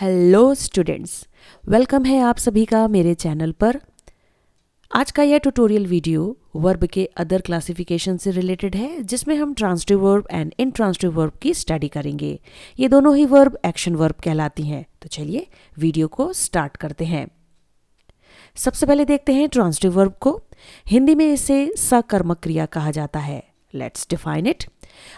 Hello students welcome है आप सभी का मेरे चैनल पर आज का यह ट्यूटोरियल वीडियो वर्ब के अदर क्लासिफिकेशन से रिलेटेड है जिसमें हम transitive verb and intransitive verb की स्टडी करेंगे ये दोनों ही वर्ब एक्शन वर्ब कहलाती हैं तो चलिए वीडियो को स्टार्ट करते हैं सबसे पहले देखते हैं ट्रांसटिव वर्ब को हिंदी में इसे सकर्मक क्रिया कहा जाता है let's define it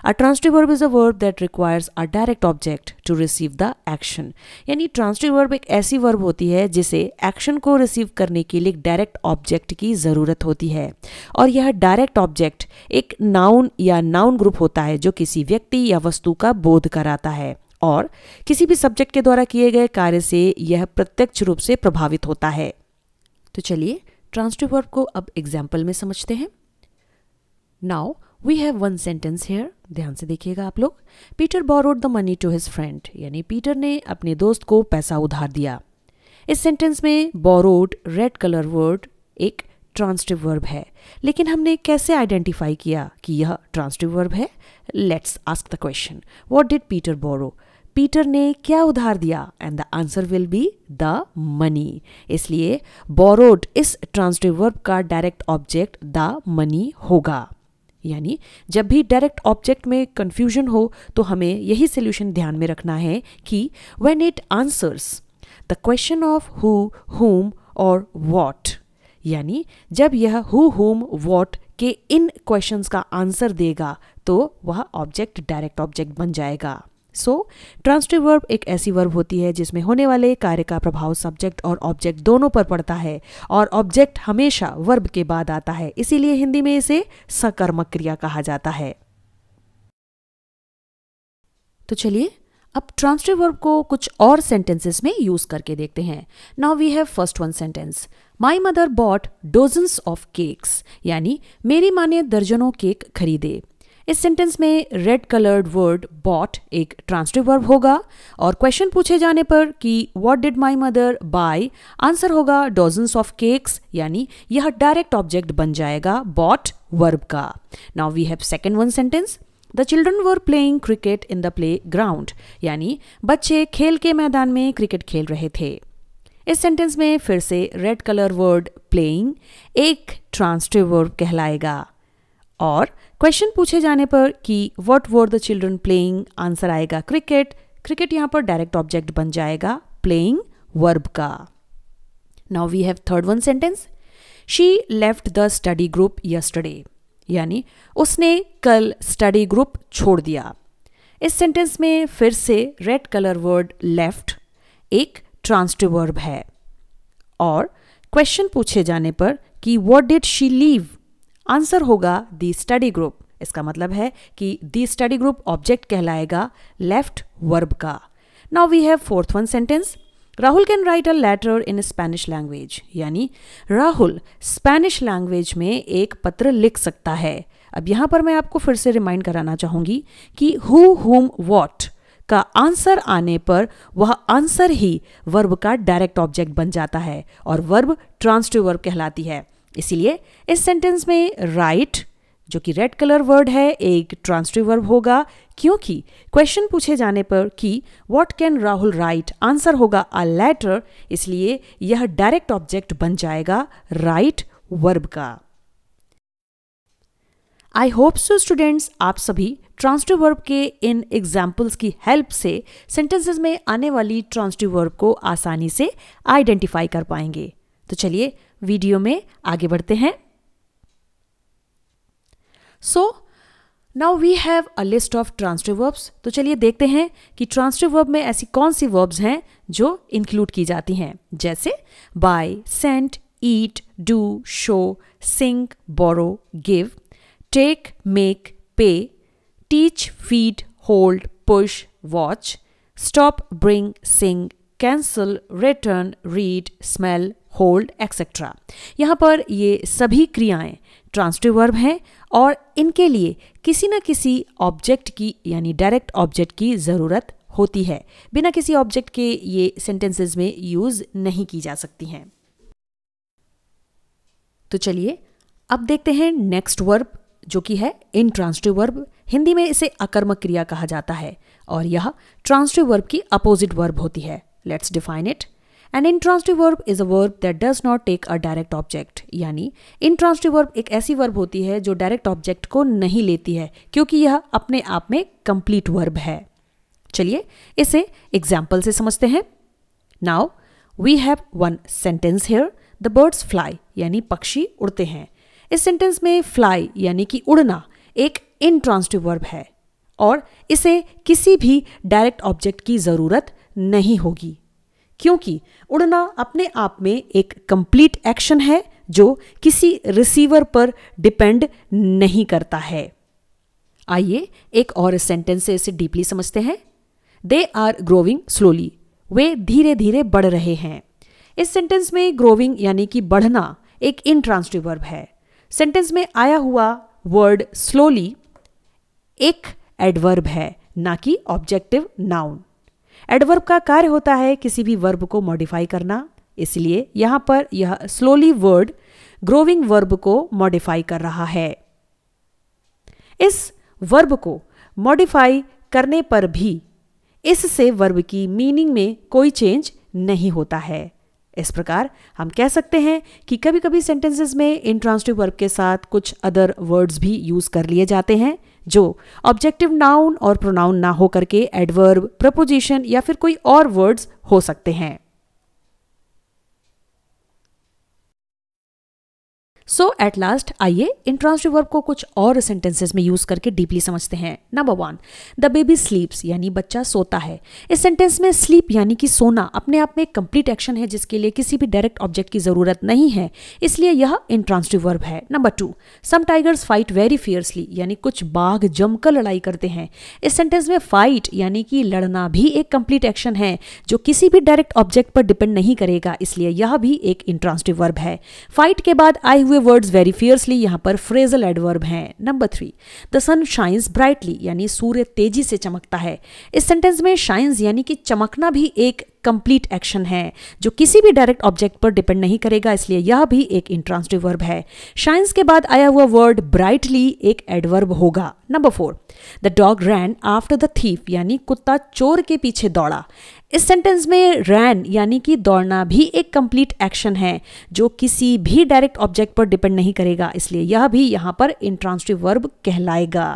A transitive verb is a verb that requires a direct object to receive the action. यानी transitive verb एक ऐसी verb होती है जिसे action को receive करने के लिए direct object की ज़रूरत होती है और यह direct object एक noun या noun group होता है जो किसी व्यक्ति या वस्तु का बोध कराता है और किसी भी subject के द्वारा किए गए कार्य से यह प्रत्यक्ष रूप से प्रभावित होता है तो चलिए ट्रांसटिव वर्ब को अब एग्जाम्पल में समझते हैं now we have one sentence here ध्यान से देखिएगा आप लोग Peter borrowed the money to his friend यानी पीटर ने अपने दोस्त को पैसा उधार दिया इस सेंटेंस में बोरोड रेड कलर वर्ड एक ट्रांसटिव वर्ब है लेकिन हमने कैसे आइडेंटिफाई किया कि यह ट्रांसटिव वर्ब है let's ask the question what did Peter borrow Peter ने क्या उधार दिया and the answer will be the money इसलिए बोरोड इस ट्रांसटिव वर्ब का डायरेक्ट ऑब्जेक्ट द मनी होगा यानी जब भी डायरेक्ट ऑब्जेक्ट में कन्फ्यूजन हो तो हमें यही सोल्यूशन ध्यान में रखना है कि when it answers the question of who whom और वॉट यानी जब यह हु होम वॉट के इन क्वेश्चंस का आंसर देगा तो वह ऑब्जेक्ट डायरेक्ट ऑब्जेक्ट बन जाएगा सो ट्रांसटिव वर्ब एक ऐसी वर्ब होती है जिसमें होने वाले कार्य का प्रभाव सब्जेक्ट और ऑब्जेक्ट दोनों पर पड़ता है और ऑब्जेक्ट हमेशा वर्ब के बाद आता है इसीलिए हिंदी में इसे सकर्मक क्रिया कहा जाता है तो चलिए अब ट्रांसटिव वर्ब को कुछ और सेंटेंसेस में यूज करके देखते हैं now we have first one sentence my mother bought dozens of cakes यानी मेरी माँ ने दर्जनों केक खरीदे इस सेंटेंस में रेड कलर्ड वर्ड बॉट एक ट्रांसटिव वर्ब होगा और क्वेश्चन पूछे जाने पर कि what did my mother buy answer होगा डॉजन्स ऑफ केक्स यानी यह डायरेक्ट ऑब्जेक्ट बन जाएगा बॉट वर्ब का now we have second one sentence the children were playing cricket in the playground यानी बच्चे खेल के मैदान में क्रिकेट खेल रहे थे इस सेंटेंस में फिर से रेड कलर वर्ड प्लेइंग एक ट्रांसटिव वर्ब कहलाएगा और क्वेश्चन पूछे जाने पर कि what were the children playing answer आएगा क्रिकेट क्रिकेट यहाँ पर डायरेक्ट ऑब्जेक्ट बन जाएगा प्लेइंग वर्ब का now we have third one sentence she left the study group yesterday यानी उसने कल स्टडी ग्रुप छोड़ दिया इस सेंटेंस में फिर से रेड कलर वर्ड लेफ्ट एक ट्रांसटिवर्ब वर्ब है और क्वेश्चन पूछे जाने पर कि what did she leave answer होगा दी स्टडी ग्रुप इसका मतलब है कि दी स्टडी ग्रुप ऑब्जेक्ट कहलाएगा लेफ्ट वर्ब का now we have fourth one sentence Rahul can write a letter in Spanish language यानी राहुल स्पेनिश लैंग्वेज में एक पत्र लिख सकता है अब यहां पर मैं आपको फिर से रिमाइंड कराना चाहूंगी कि हु हुम वॉट का आंसर आने पर वह आंसर ही वर्ब का डायरेक्ट ऑब्जेक्ट बन जाता है और वर्ब ट्रांसटिव वर्ब कहलाती है इसीलिए इस सेंटेंस में राइट right, जो कि रेड कलर वर्ड है एक ट्रांसटिव वर्ब होगा क्योंकि क्वेश्चन पूछे जाने पर कि what can Rahul write answer होगा अ लेटर इसलिए यह डायरेक्ट ऑब्जेक्ट बन जाएगा राइट right वर्ब का आई होप सो स्टूडेंट्स आप सभी ट्रांसटिव वर्ब के इन एग्जाम्पल्स की हेल्प से सेंटेंसेस में आने वाली ट्रांसटिव वर्ब को आसानी से आइडेंटिफाई कर पाएंगे तो चलिए वीडियो में आगे बढ़ते हैं so now we have a list of transitive verbs तो चलिए देखते हैं कि ट्रांसटिव वर्ब में ऐसी कौन सी वर्ब्स हैं जो इंक्लूड की जाती हैं जैसे buy sent eat do show sink borrow give take make pay teach feed hold push watch stop bring sing cancel return read smell hold etcetera यहाँ पर ये सभी क्रियाएं ट्रांसटिव वर्ब हैं और इनके लिए किसी न किसी ऑब्जेक्ट की यानी डायरेक्ट ऑब्जेक्ट की ज़रूरत होती है बिना किसी ऑब्जेक्ट के ये सेंटेंसेस में यूज़ नहीं की जा सकती हैं तो चलिए अब देखते हैं नेक्स्ट वर्ब जो कि है इन ट्रांसटिव वर्ब हिंदी में इसे अकर्मक क्रिया कहा जाता है और यह ट्रांसटिव वर्ब की अपोजिट वर्ब होती है let's define it and intransitive verb is a verb that does not take a direct object यानी इंट्रांसटिव वर्ब एक ऐसी वर्ब होती है जो डायरेक्ट ऑब्जेक्ट को नहीं लेती है क्योंकि यह अपने आप में कंप्लीट वर्ब है चलिए इसे एग्जाम्पल से समझते हैं now we have one sentence here the birds fly यानी पक्षी उड़ते हैं इस सेंटेंस में फ्लाई यानी कि उड़ना एक इंट्रांसटिव वर्ब है और इसे किसी भी डायरेक्ट ऑब्जेक्ट की ज़रूरत नहीं होगी क्योंकि उड़ना अपने आप में एक कंप्लीट एक्शन है जो किसी रिसीवर पर डिपेंड नहीं करता है आइए एक और सेंटेंस से इसे डीपली समझते हैं दे आर ग्रोविंग स्लोली वे धीरे धीरे बढ़ रहे हैं इस सेंटेंस में ग्रोविंग यानी कि बढ़ना एक इनट्रांसटिव वर्ब है सेंटेंस में आया हुआ वर्ड स्लोली एक एडवर्ब है ना कि ऑब्जेक्टिव नाउन एडवर्ब का कार्य होता है किसी भी वर्ब को मॉडिफाई करना इसलिए यहां पर यह स्लोली वर्ड ग्रोविंग वर्ब को मॉडिफाई कर रहा है इस वर्ब को मॉडिफाई करने पर भी इससे वर्ब की मीनिंग में कोई चेंज नहीं होता है इस प्रकार हम कह सकते हैं कि कभी कभी सेंटेंसेस में इंट्रांसटिव वर्ब के साथ कुछ अदर वर्ड्स भी यूज कर लिए जाते हैं जो ऑब्जेक्टिव नाउन और प्रोनाउन ना होकर के एडवर्ब प्रपोजिशन या फिर कोई और वर्ड्स हो सकते हैं सो एट लास्ट आइए ट्रांसटिव वर्ब को कुछ और सेंटेंसेस में यूज करके डीपली समझते हैं number one the baby sleeps यानी बच्चा सोता है इस सेंटेंस में स्लीप यानी कि सोना अपने आप में एक कंप्लीट एक्शन है जिसके लिए किसी भी डायरेक्ट ऑब्जेक्ट की जरूरत नहीं है इसलिए यह ट्रांसटिव वर्ब है number two some tigers fight very fiercely यानी कुछ बाघ जमकर लड़ाई करते हैं इस सेंटेंस में फाइट यानी कि लड़ना भी एक कंप्लीट एक्शन है जो किसी भी डायरेक्ट ऑब्जेक्ट पर डिपेंड नहीं करेगा इसलिए यह भी एक इंट्रांसटिव वर्ब है फाइट के बाद आए हुए वर्ड्स वेरी फियर्सली यहाँ पर फ्रेजल एडवर्ब हैं number three the sun shines brightly यानी सूर्य तेजी से चमकता है इस सेंटेंस में शाइन्स यानी कि चमकना भी एक कंप्लीट एक्शन है जो किसी भी डायरेक्ट ऑब्जेक्ट पर डिपेंड नहीं करेगा इसलिए यह भी एक इंट्रांसटिव वर्ब है शाइंस के बाद आया हुआ वर्ड ब्राइटली एक एडवर्ब होगा number four the dog ran after the thief यानी कुत्ता चोर के पीछे दौड़ा इस सेंटेंस में रैन यानी कि दौड़ना भी एक कंप्लीट एक्शन है जो किसी भी डायरेक्ट ऑब्जेक्ट पर डिपेंड नहीं करेगा इसलिए यह भी यहां पर इंट्रांसटिव वर्ब कहलाएगा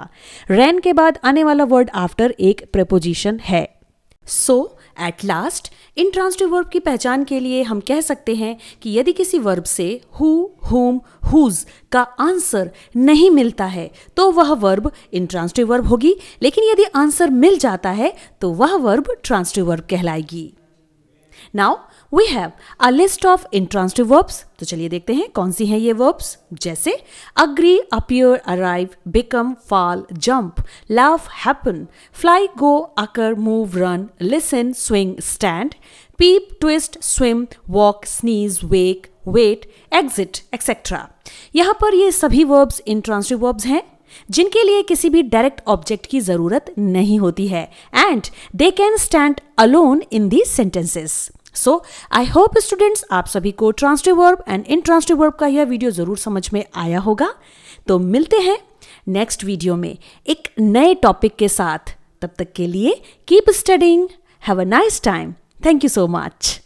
रैन के बाद आने वाला वर्ड आफ्टर एक प्रपोजिशन है so so, at last intransitive verb की पहचान के लिए हम कह सकते हैं कि यदि किसी वर्ब से हु होम हुज का आंसर नहीं मिलता है तो वह वर्ब इन ट्रांसटिव वर्ब होगी लेकिन यदि आंसर मिल जाता है तो वह वर्ब ट्रांसटिव वर्ब कहलाएगी now we have a list of intransitive verbs तो चलिए देखते हैं कौन सी हैं ये वर्ब्स जैसे agree appear arrive become fall jump love happen fly go occur move run listen swing stand peep twist swim walk sneeze wake wait exit etcetera यहाँ पर ये सभी वर्ब्स इंट्रांसटिव वर्ब्स हैं जिनके लिए किसी भी डायरेक्ट ऑब्जेक्ट की जरूरत नहीं होती है and they can stand alone in the sentences so I hope students आप सभी को transitive verb and intransitive verb का यह वीडियो ज़रूर समझ में आया होगा तो मिलते हैं नेक्स्ट वीडियो में एक नए टॉपिक के साथ तब तक के लिए keep studying have a nice time thank you so much